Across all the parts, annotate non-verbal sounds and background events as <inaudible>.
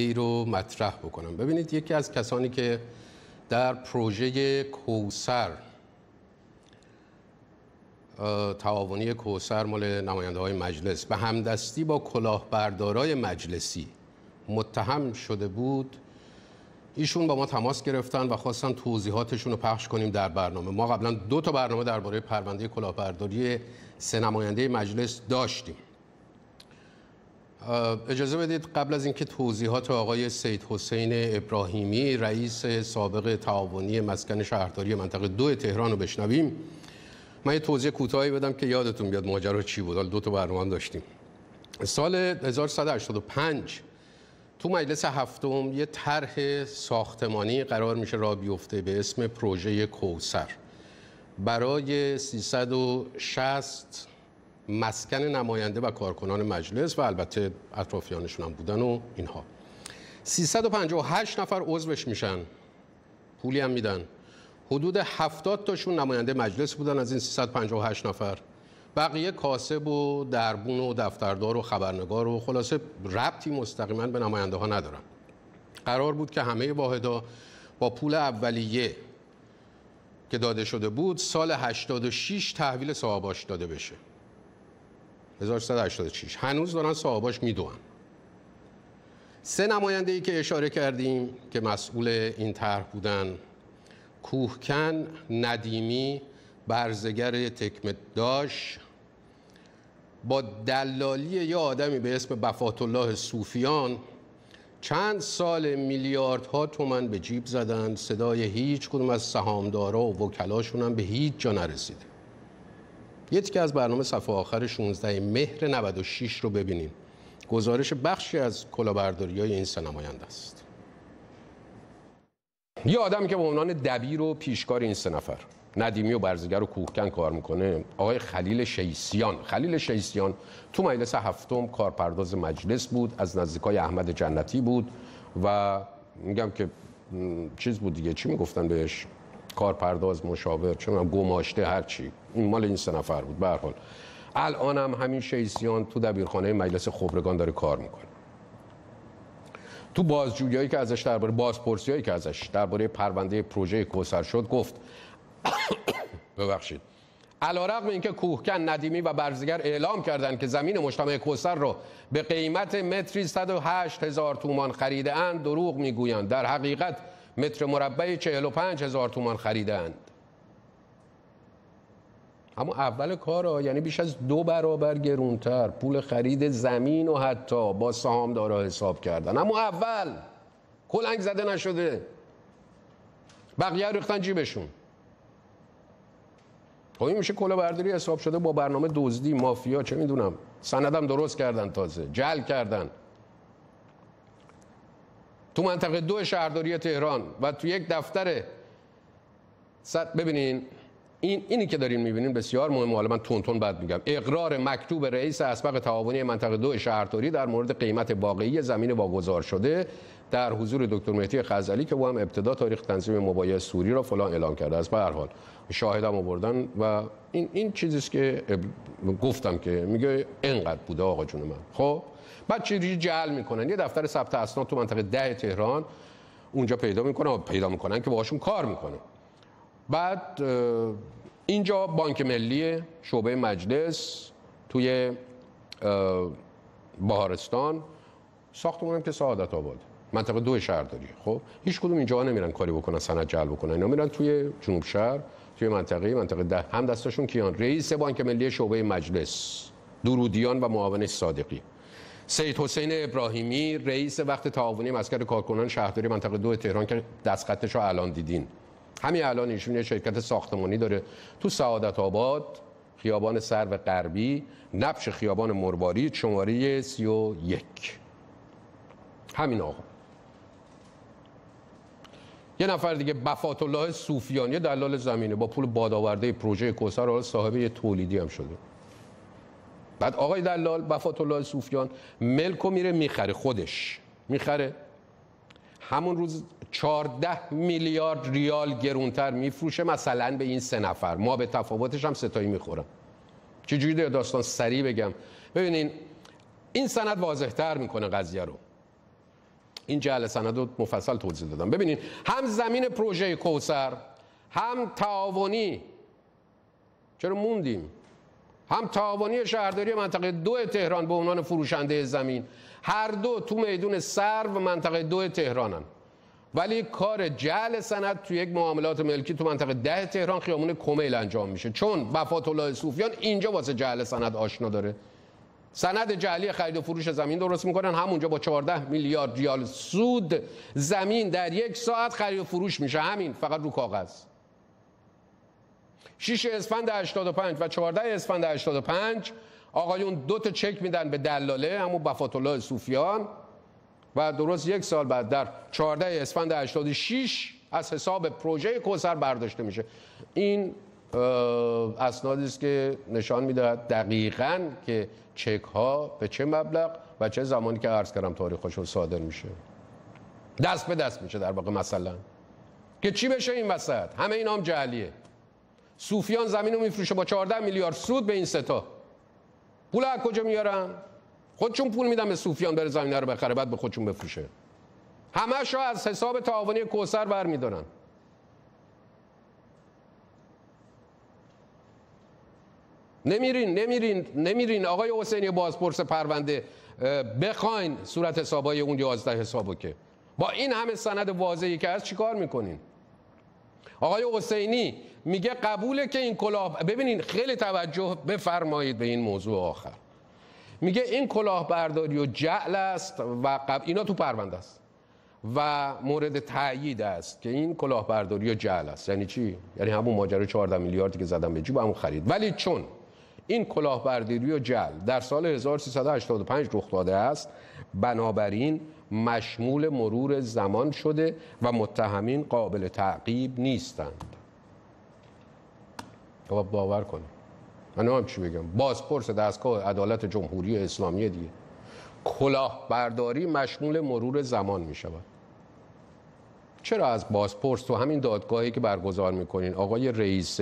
ای رو مطرح بکنم ببینید یکی از کسانی که در پروژه کوسر تعاونی کوسر مال نماینده های مجلس به همدستی با کلاهبردارای مجلسی متهم شده بود ایشون با ما تماس گرفتن و خواستن توضیحاتشون رو پخش کنیم در برنامه ما قبلا دو تا برنامه درباره پرونده کلاهبرداری سه نماینده مجلس داشتیم اجازه بدید قبل از اینکه توضیحات آقای سید حسین ابراهیمی رئیس سابق تعاونی مسکن شهرداری منطقه دو تهران رو بشنویم من یه توضیح کوتاهی بدم که یادتون بیاد ماجرا چی بود حالا دو تا برنامه داشتیم سال 1185 تو مجلس هفتم یه طرح ساختمانی قرار میشه را بیفته به اسم پروژه کوسر برای 360 مسکن نماینده و کارکنان مجلس و البته اطرافیانشون هم بودن و اینها 358 نفر عضوش میشن پولی هم میدن حدود 70 تاشون نماینده مجلس بودن از این 358 نفر بقیه کاسب و دربون و دفتردار و خبرنگار و خلاصه ربطی مستقیما به نماینده ها ندارن قرار بود که همه واحدا با پول اولیه که داده شده بود سال 86 تحویل صاحباش داده بشه 1386 هنوز دارن صاحباش میدونن سه نماینده ای که اشاره کردیم که مسئول این طرح بودن کوهکن ندیمی برزگر تکمت داش با دلالی یه آدمی به اسم بفات الله صوفیان چند سال میلیاردها تومن به جیب زدن صدای هیچ کدوم از سهامدارا و وکلاشون هم به هیچ جا نرسیده یکی از برنامه صفحه آخر 16 مهر 96 رو ببینیم گزارش بخشی از کلاهبرداری های این نماینده است یه آدمی که به عنوان دبیر و پیشکار این سه نفر ندیمی و برزگر و کوهکن کار میکنه آقای خلیل شیسیان خلیل شیسیان تو مجلس هفتم کارپرداز مجلس بود از نزدیکای احمد جنتی بود و میگم که چیز بود دیگه چی میگفتن بهش کارپرداز مشاور چون هم گماشته هرچی این مال این سه نفر بود به حال الان هم همین شیسیان تو دبیرخانه مجلس خبرگان داره کار میکنه تو بازجویی که ازش درباره بازپرسیایی که ازش درباره پرونده پروژه کوسر شد گفت <coughs> ببخشید علارغم اینکه کوهکن ندیمی و برزگر اعلام کردند که زمین مجتمع کوسر را به قیمت متری 108 هزار تومان خریده اند دروغ میگویند در حقیقت متر مربع 45 هزار تومان خریدند اما اول کار یعنی بیش از دو برابر گرونتر پول خرید زمین و حتی با سهامدارا حساب کردن اما اول کلنگ زده نشده بقیه ریختن جیبشون خب این میشه برداری حساب شده با برنامه دزدی مافیا چه میدونم سندم درست کردن تازه جل کردن تو منطقه دو شهرداری تهران و تو یک دفتر صد ببینین این اینی که دارین میبینین بسیار مهم حالا من تون تون بد میگم اقرار مکتوب رئیس اسبق تعاونی منطقه دو شهرداری در مورد قیمت واقعی زمین واگذار شده در حضور دکتر مهدی خزعلی که او هم ابتدا تاریخ تنظیم مبایع سوری را فلان اعلام کرده است به هر حال شاهدم آوردن و این این چیزیست که گفتم که میگه اینقدر بوده آقا جون من خب بعد چیزی جعل میکنن یه دفتر ثبت اسناد تو منطقه ده تهران اونجا پیدا میکنن و پیدا میکنن که باهاشون کار میکنه بعد اینجا بانک ملی شعبه مجلس توی بهارستان ساختمونم که سعادت آباد منطقه دو شهر داری خب هیچ کدوم اینجا نمیرن کاری بکنن سند جعل بکنن اینا میرن توی جنوب شهر توی منطقه منطقه ده هم دستشون کیان رئیس بانک ملی شعبه مجلس درودیان و معاون صادقی سید حسین ابراهیمی رئیس وقت تعاونی مسکر کارکنان شهرداری منطقه دو تهران که دستخطش رو الان دیدین همین الان ایشون شرکت ساختمانی داره تو سعادت آباد خیابان سر و غربی نبش خیابان مرواری شماره 31 همین آقا یه نفر دیگه بفات الله یه دلال زمینه با پول بادآورده پروژه کوسر حالا صاحب یه تولیدی هم شده بعد آقای دلال وفات الله ملک ملکو میره میخره خودش میخره همون روز 14 میلیارد ریال گرونتر میفروشه مثلا به این سه نفر ما به تفاوتش هم ستایی میخورم چجوری داستان سریع بگم ببینین این سند واضح تر میکنه قضیه رو این جهل سند رو مفصل توضیح دادم ببینین هم زمین پروژه کوسر هم تعاونی چرا موندیم هم تعاونی شهرداری منطقه دو تهران به عنوان فروشنده زمین هر دو تو میدون سر و منطقه دو تهرانن ولی کار جعل سند تو یک معاملات ملکی تو منطقه ده تهران خیامون کمیل انجام میشه چون وفات الله صوفیان اینجا واسه جعل سند آشنا داره سند جعلی خرید و فروش زمین درست میکنن همونجا با 14 میلیارد ریال سود زمین در یک ساعت خرید و فروش میشه همین فقط رو کاغذ 6 اسفند 85 و 14 اسفند 85 آقایون دو تا چک میدن به دلاله همون بفات الله صوفیان و درست یک سال بعد در 14 اسفند 86 از حساب پروژه کوسر برداشته میشه این اسنادی است که نشان میدهد دقیقاً که چک ها به چه مبلغ و چه زمانی که عرض کردم تاریخش رو صادر میشه دست به دست میشه در واقع مثلا که چی بشه این وسط همه این هم جعلیه صوفیان زمین رو میفروشه با 14 میلیارد سود به این ستا پول از کجا میارن خودشون پول میدن به صوفیان بره زمین رو بخره بعد به خودشون بفروشه همش از حساب تعاونی کوسر برمیدارن نمیرین نمیرین نمیرین آقای حسینی بازپرس پرونده بخواین صورت حسابای اون 11 حسابو که با این همه سند واضحی که از چیکار میکنین آقای حسینی میگه قبوله که این کلاه ببینین خیلی توجه بفرمایید به این موضوع آخر میگه این کلاهبرداری و جعل است و قب... اینا تو پرونده است و مورد تایید است که این کلاهبرداری و جعل است یعنی چی یعنی همون ماجرا 14 میلیاردی که زدم به جیب همون خرید ولی چون این کلاهبرداری و جل در سال 1385 رخ داده است بنابراین مشمول مرور زمان شده و متهمین قابل تعقیب نیستند خب، باور کنیم من هم چی بگم بازپرس دستگاه عدالت جمهوری اسلامی دیگه کلاهبرداری مشمول مرور زمان می شود چرا از بازپرس تو همین دادگاهی که برگزار میکنین آقای رئیس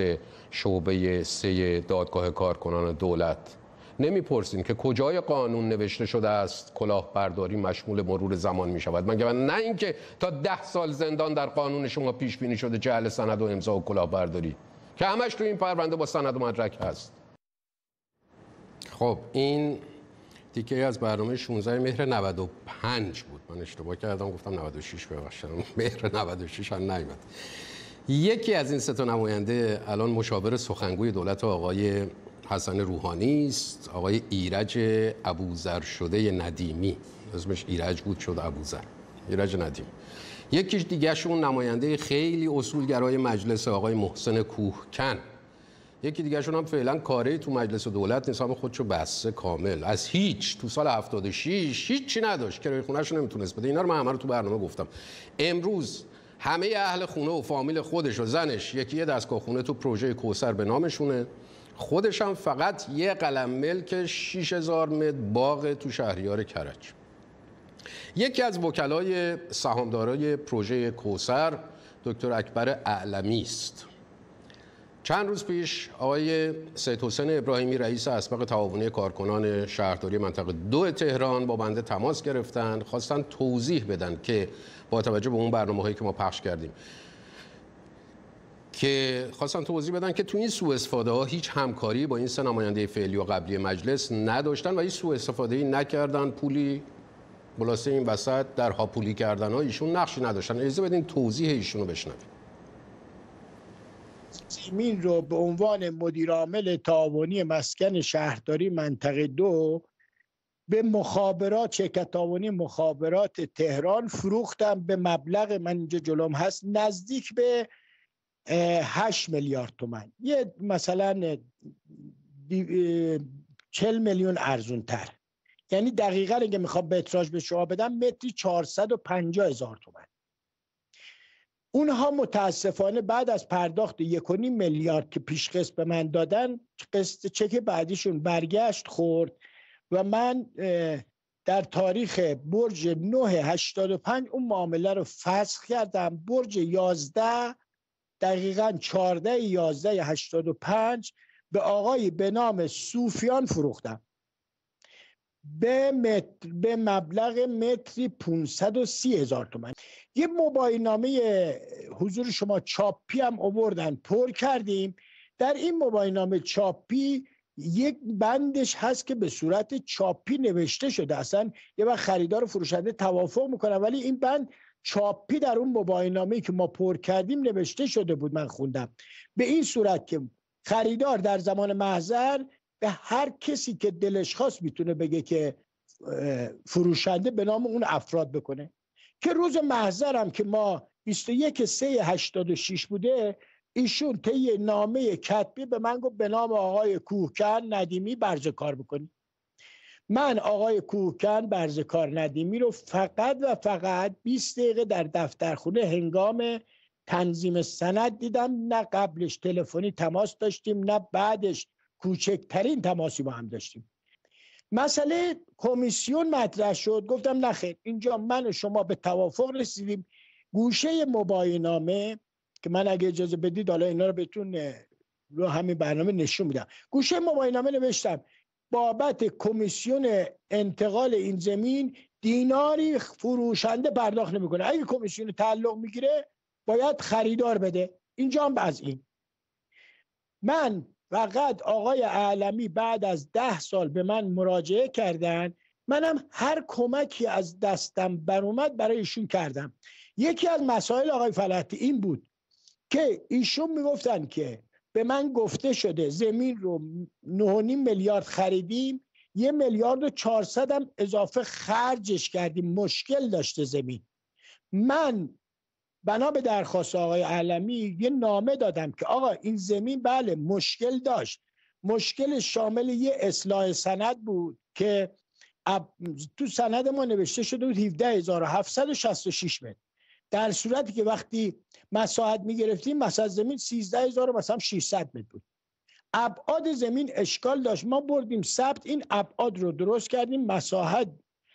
شعبه سه دادگاه کارکنان دولت نمیپرسین که کجای قانون نوشته شده است کلاهبرداری مشمول مرور زمان می شود مگر نه اینکه تا ده سال زندان در قانون شما پیش بینی شده جهل سند و امضا و کلاهبرداری که همش تو این پرونده با سند و مدرک هست خب این تیکه ای از برنامه 16 مهر 95 بود من اشتباه کردم گفتم 96 ببخشید مهر 96 هم نیومد یکی از این سه تا نماینده الان مشاور سخنگوی دولت آقای حسن روحانی است آقای ایرج ابوذر شده ندیمی اسمش ایرج بود شد ابوذر ایرج ندیم یکیش دیگه شون نماینده خیلی اصولگرای مجلس آقای محسن کوهکن یکی دیگرشون هم فعلا کاری تو مجلس دولت نظام خودشو بسته کامل از هیچ تو سال 76 هیچی نداشت کرایه خونه‌شو نمیتونست بده اینا رو من همه رو تو برنامه گفتم امروز همه اهل خونه و فامیل خودش و زنش یکی یه دستگاه خونه تو پروژه کوسر به نامشونه خودش هم فقط یه قلم ملک 6000 متر باغ تو شهریار کرج یکی از وکلای سهامدارای پروژه کوسر دکتر اکبر اعلمی است چند روز پیش آقای سید حسین ابراهیمی رئیس اسبق تعاونی کارکنان شهرداری منطقه دو تهران با بنده تماس گرفتن خواستن توضیح بدن که با توجه به اون برنامه هایی که ما پخش کردیم که خواستن توضیح بدن که تو این سوء استفاده ها هیچ همکاری با این سه نماینده فعلی و قبلی مجلس نداشتن و این سوء استفاده ای نکردن پولی بلاسه این وسط در هاپولی کردن ها ایشون نقشی نداشتن اجازه بدین توضیح ایشونو بشنوید زمین رو به عنوان مدیرعامل تعاونی مسکن شهرداری منطقه دو به مخابرات شرکت تعاونی مخابرات تهران فروختم به مبلغ من اینجا جلوم هست نزدیک به 8 میلیارد تومن یه مثلا 40 میلیون ارزون تر یعنی دقیقا اگه میخوام به اتراج به شما بدم متری 450 هزار تومن اونها متاسفانه بعد از پرداخت یکونی میلیارد که پیش قسط به من دادن قسط چک بعدیشون برگشت خورد و من در تاریخ برج 985 اون معامله رو فسخ کردم برج 11 دقیقا 14 11 85 به آقای به نام سوفیان فروختم به, به مبلغ متری 530 هزار تومن یه موبایل نامه حضور شما چاپی هم آوردن پر کردیم در این موبایل نامه چاپی یک بندش هست که به صورت چاپی نوشته شده اصلا یه وقت خریدار و فروشنده توافق میکنن ولی این بند چاپی در اون موبایل نامه که ما پر کردیم نوشته شده بود من خوندم به این صورت که خریدار در زمان محضر به هر کسی که دلش خواست میتونه بگه که فروشنده به نام اون افراد بکنه که روز محضرم که ما 21 سه 86 بوده ایشون طی نامه کتبی به من گفت به نام آقای کوهکن ندیمی برزکار کار بکنی من آقای کوهکن برزکار کار ندیمی رو فقط و فقط 20 دقیقه در دفترخونه هنگام تنظیم سند دیدم نه قبلش تلفنی تماس داشتیم نه بعدش کوچکترین تماسی با هم داشتیم مسئله کمیسیون مطرح شد گفتم نخیر اینجا من و شما به توافق رسیدیم گوشه مباینامه که من اگه اجازه بدید حالا اینا رو بهتون رو همین برنامه نشون میدم گوشه مباینامه نوشتم بابت کمیسیون انتقال این زمین دیناری فروشنده پرداخت نمیکنه اگه کمیسیون تعلق میگیره باید خریدار بده اینجا هم از این من فقط آقای عالمی بعد از ده سال به من مراجعه کردن منم هر کمکی از دستم اومد برای ایشون کردم یکی از مسائل آقای فلحتی این بود که ایشون میگفتن که به من گفته شده زمین رو 9.5 میلیارد خریدیم یه میلیارد و 400 هم اضافه خرجش کردیم مشکل داشته زمین من بنا به درخواست آقای علمی یه نامه دادم که آقا این زمین بله مشکل داشت مشکل شامل یه اصلاح سند بود که تو سند ما نوشته شده بود 17766 متر در صورتی که وقتی مساحت میگرفتیم مساحت زمین 13000 مثلا 600 متر بود ابعاد زمین اشکال داشت ما بردیم ثبت این ابعاد رو درست کردیم مساحت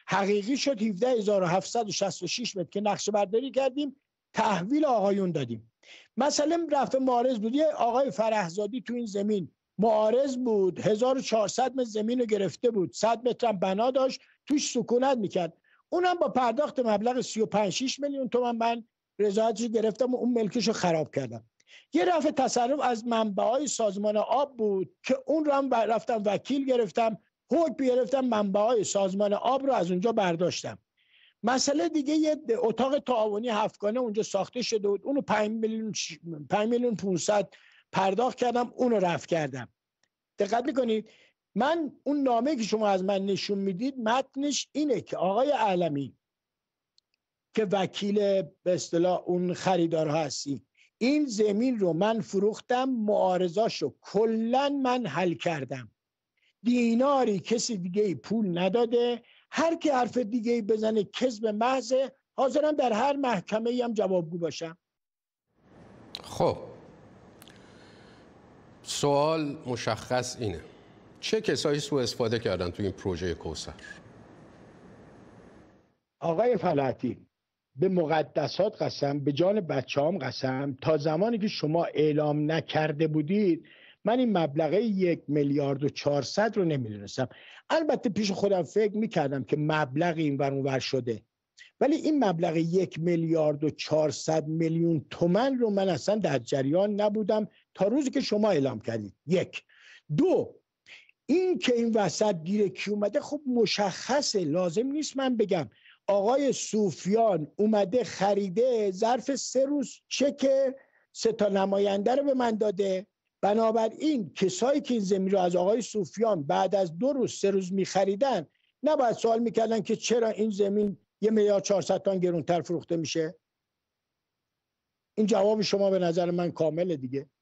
حقیقی شد 17766 متر که نقشه برداری کردیم تحویل آقایون دادیم مثلا رفته معارض بود یه آقای فرهزادی تو این زمین معارض بود 1400 متر زمین رو گرفته بود 100 متر بنا داشت توش سکونت میکرد اونم با پرداخت مبلغ 35 میلیون تومن من رضایتش گرفتم و اون ملکش رو خراب کردم یه رفع تصرف از منبع های سازمان آب بود که اون رو هم رفتم وکیل گرفتم حکم گرفتم منبع های سازمان آب رو از اونجا برداشتم مسئله دیگه یه اتاق تعاونی هفتگانه اونجا ساخته شده بود اونو 5 میلیون 5 میلیون 500 پرداخت کردم اونو رفت کردم دقت میکنید من اون نامه که شما از من نشون میدید متنش اینه که آقای علمی که وکیل به اصطلاح اون خریدار هستی این زمین رو من فروختم معارضاشو کلا من حل کردم دیناری کسی دیگه پول نداده هر کی حرف دیگه ای بزنه کذب محض حاضرم در هر محکمه هم جوابگو باشم خب سوال مشخص اینه چه کسایی سو استفاده کردن تو این پروژه کوسر آقای فلاتی به مقدسات قسم به جان بچه قسم تا زمانی که شما اعلام نکرده بودید من این مبلغه یک میلیارد و چهارصد رو نمیدونستم البته پیش خودم فکر میکردم که مبلغ این ور اونور شده ولی این مبلغ یک میلیارد و چهارصد میلیون تومن رو من اصلا در جریان نبودم تا روزی که شما اعلام کردید یک دو این که این وسط گیر کی اومده خب مشخصه لازم نیست من بگم آقای سوفیان اومده خریده ظرف سه روز چک سه تا نماینده رو به من داده بنابراین کسایی که این زمین رو از آقای سوفیان بعد از دو روز سه روز میخریدن نباید سوال میکردن که چرا این زمین یه میلیارد چهارصد تان گرونتر فروخته میشه این جواب شما به نظر من کامله دیگه